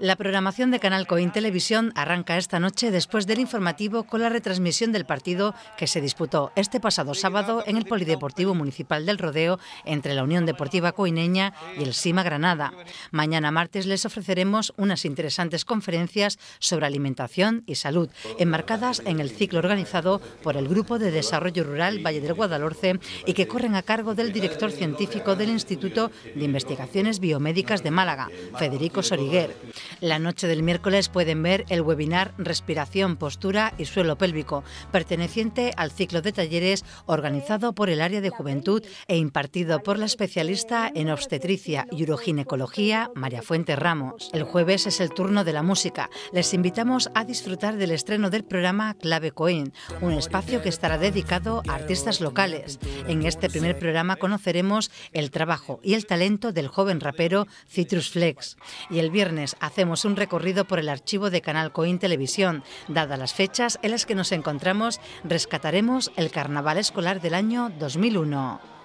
La programación de Canal Coin Televisión arranca esta noche después del informativo con la retransmisión del partido que se disputó este pasado sábado en el Polideportivo Municipal del Rodeo entre la Unión Deportiva Coineña y el Sima Granada. Mañana martes les ofreceremos unas interesantes conferencias sobre alimentación y salud, enmarcadas en el ciclo organizado por el Grupo de Desarrollo Rural Valle del Guadalhorce y que corren a cargo del director científico del Instituto de Investigaciones Biomédicas de Málaga, Federico Soriguer. La noche del miércoles pueden ver el webinar Respiración, Postura y Suelo Pélvico, perteneciente al ciclo de talleres organizado por el área de juventud e impartido por la especialista en obstetricia y uroginecología María Fuente Ramos. El jueves es el turno de la música. Les invitamos a disfrutar del estreno del programa Clave Coin, un espacio que estará dedicado a artistas locales. En este primer programa conoceremos el trabajo y el talento del joven rapero Citrus Flex. Y el viernes hace hacemos un recorrido por el archivo de Canal Coín Televisión. Dadas las fechas en las que nos encontramos, rescataremos el carnaval escolar del año 2001.